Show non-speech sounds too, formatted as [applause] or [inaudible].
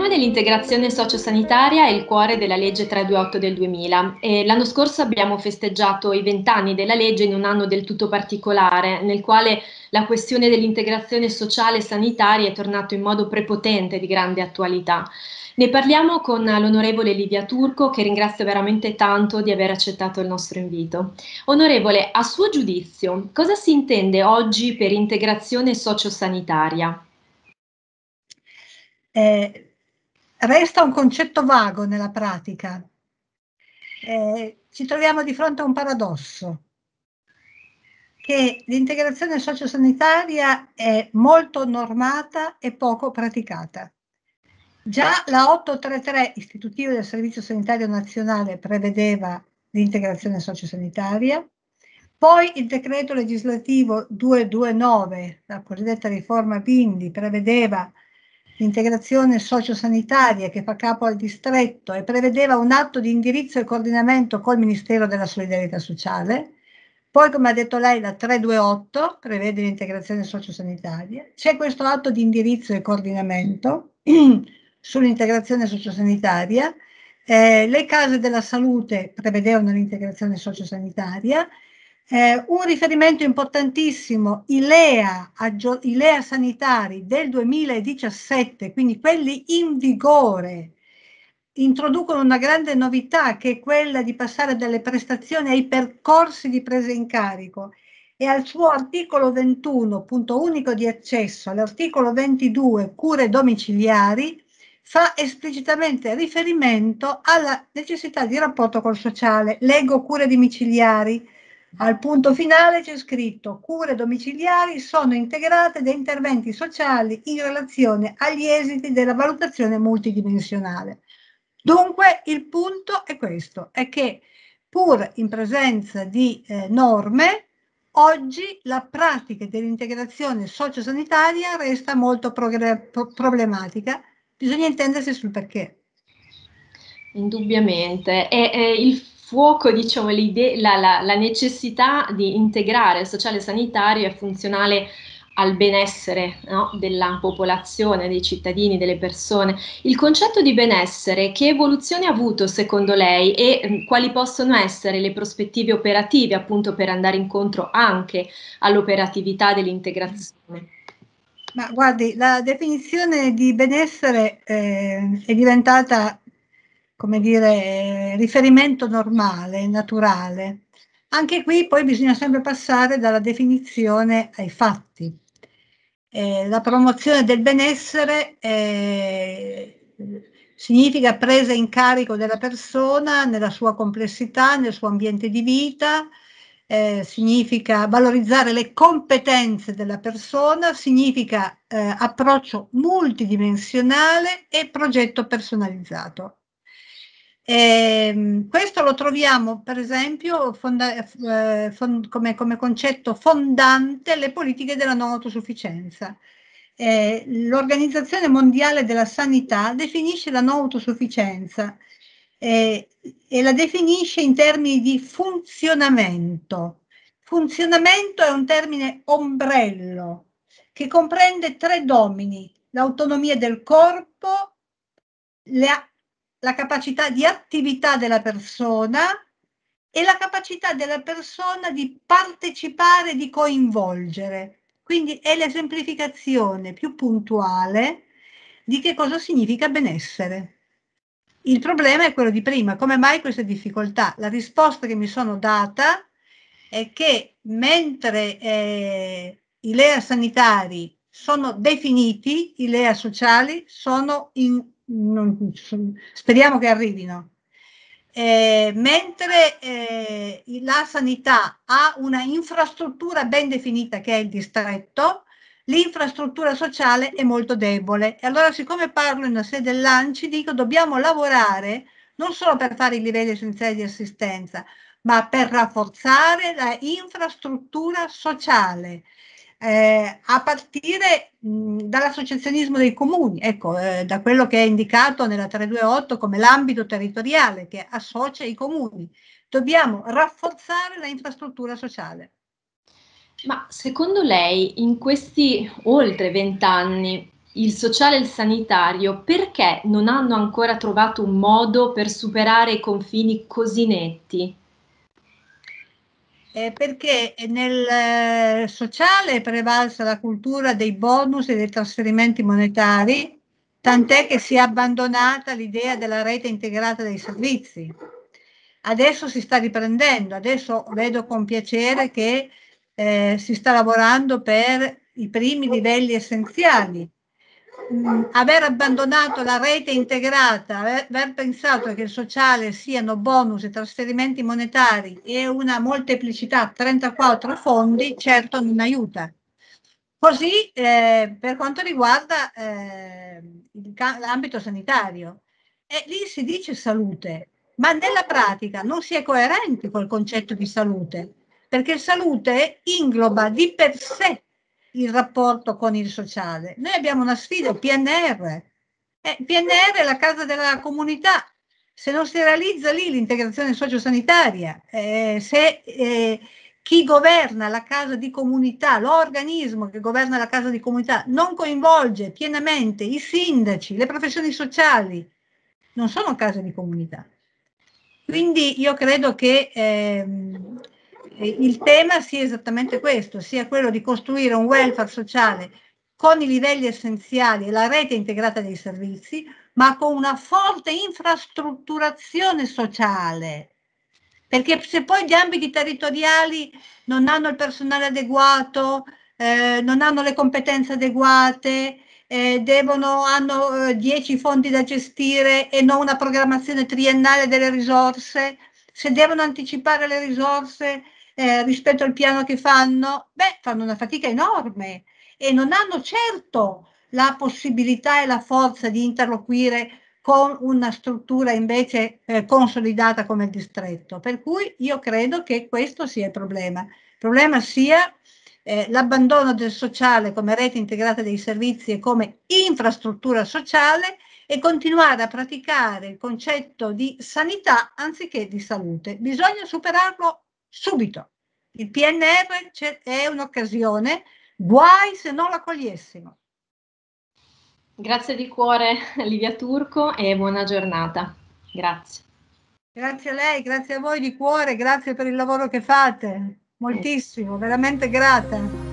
tema dell'integrazione sociosanitaria è il cuore della legge 328 del 2000 e l'anno scorso abbiamo festeggiato i vent'anni della legge in un anno del tutto particolare, nel quale la questione dell'integrazione sociale e sanitaria è tornata in modo prepotente di grande attualità. Ne parliamo con l'onorevole Livia Turco, che ringrazio veramente tanto di aver accettato il nostro invito. Onorevole, a suo giudizio, cosa si intende oggi per integrazione sociosanitaria? Eh, resta un concetto vago nella pratica. Eh, ci troviamo di fronte a un paradosso, che l'integrazione sociosanitaria è molto normata e poco praticata. Già la 833 istitutiva del Servizio Sanitario Nazionale prevedeva l'integrazione sociosanitaria, poi il decreto legislativo 229, la cosiddetta riforma Bindi, prevedeva l'integrazione sociosanitaria che fa capo al distretto e prevedeva un atto di indirizzo e coordinamento col Ministero della Solidarietà Sociale. Poi, come ha detto lei, la 328 prevede l'integrazione sociosanitaria. C'è questo atto di indirizzo e coordinamento [clears throat] sull'integrazione sociosanitaria. Eh, le case della salute prevedevano l'integrazione sociosanitaria eh, un riferimento importantissimo, i LEA, i LEA sanitari del 2017, quindi quelli in vigore, introducono una grande novità che è quella di passare dalle prestazioni ai percorsi di presa in carico e al suo articolo 21, punto unico di accesso, all'articolo 22, cure domiciliari, fa esplicitamente riferimento alla necessità di rapporto col sociale. Leggo cure domiciliari al punto finale c'è scritto cure domiciliari sono integrate da interventi sociali in relazione agli esiti della valutazione multidimensionale. Dunque il punto è questo, è che pur in presenza di eh, norme, oggi la pratica dell'integrazione sociosanitaria resta molto problematica, bisogna intendersi sul perché. Indubbiamente, e, e il fuoco, diciamo, la, la, la, necessità di integrare il sociale sanitario e funzionale al benessere no? della popolazione, dei cittadini, delle persone. Il concetto di benessere, che evoluzione ha avuto secondo lei e mh, mm, quali possono essere le prospettive operative appunto per andare incontro anche all'operatività dell'integrazione? Ma guardi, la definizione di benessere eh, è diventata come dire, riferimento normale, naturale. Anche qui poi bisogna sempre passare dalla definizione ai fatti. Eh, la promozione del benessere eh, significa presa in carico della persona nella sua complessità, nel suo ambiente di vita, eh, significa valorizzare le competenze della persona, significa eh, approccio multidimensionale e progetto personalizzato. E ehm, questo lo troviamo per esempio fonda- eh, fond- come, come, concetto fondante le politiche della non autosufficienza. E eh, L'Organizzazione Mondiale della Sanità definisce la non autosufficienza e, eh, e la definisce in termini di funzionamento. Funzionamento è un termine ombrello che comprende tre domini, l'autonomia del corpo, la la capacità di attività della persona e la capacità della persona di partecipare, di coinvolgere. Quindi è l'esemplificazione più puntuale di che cosa significa benessere. Il problema è quello di prima, come mai queste difficoltà? La risposta che mi sono data è che mentre eh, i LEA sanitari sono definiti, i LEA sociali sono in non, speriamo che arrivino. Eh, mentre eh, la sanità ha una infrastruttura ben definita che è il distretto, l'infrastruttura sociale è molto debole. E allora siccome parlo in sede dell'ANCI dico dobbiamo lavorare non solo per fare i livelli essenziali di assistenza, ma per rafforzare la infrastruttura sociale eh, a partire dall'associazionismo dei comuni, ecco, eh, da quello che è indicato nella 328 come l'ambito territoriale che associa i comuni. Dobbiamo rafforzare l'infrastruttura sociale. Ma secondo lei in questi oltre vent'anni il sociale e il sanitario perché non hanno ancora trovato un modo per superare i confini così netti? eh, perché nel eh, sociale è prevalsa la cultura dei bonus e dei trasferimenti monetari, tant'è che si è abbandonata l'idea della rete integrata dei servizi. Adesso si sta riprendendo, adesso vedo con piacere che eh, si sta lavorando per i primi livelli essenziali, aver abbandonato la rete integrata, aver, aver pensato che il sociale siano bonus e trasferimenti monetari e una molteplicità, 34 fondi, certo non aiuta. Così eh, per quanto riguarda eh, l'ambito sanitario. E lì si dice salute, ma nella pratica non si è coerenti col concetto di salute, perché salute ingloba di per sé il rapporto con il sociale. Noi abbiamo una sfida, il PNR. Eh, PNR è la casa della comunità. Se non si realizza lì l'integrazione sociosanitaria, eh, se eh, chi governa la casa di comunità, l'organismo che governa la casa di comunità, non coinvolge pienamente i sindaci, le professioni sociali, non sono case di comunità. Quindi io credo che ehm, il tema sia esattamente questo, sia quello di costruire un welfare sociale con i livelli essenziali e la rete integrata dei servizi, ma con una forte infrastrutturazione sociale. Perché se poi gli ambiti territoriali non hanno il personale adeguato, eh, non hanno le competenze adeguate, eh, devono, hanno eh, fondi da gestire e non una programmazione triennale delle risorse, se devono anticipare le risorse eh, rispetto al piano che fanno, beh, fanno una fatica enorme e non hanno certo la possibilità e la forza di interloquire con una struttura invece eh, consolidata come il distretto. Per cui io credo che questo sia il problema. Il problema sia eh, l'abbandono del sociale come rete integrata dei servizi e come infrastruttura sociale e continuare a praticare il concetto di sanità anziché di salute. Bisogna superarlo subito. Il PNR è un'occasione, guai se non la cogliessimo. Grazie di cuore [laughs] Livia Turco e buona giornata. Grazie. Grazie a lei, grazie a voi di cuore, grazie per il lavoro che fate, moltissimo, veramente grata.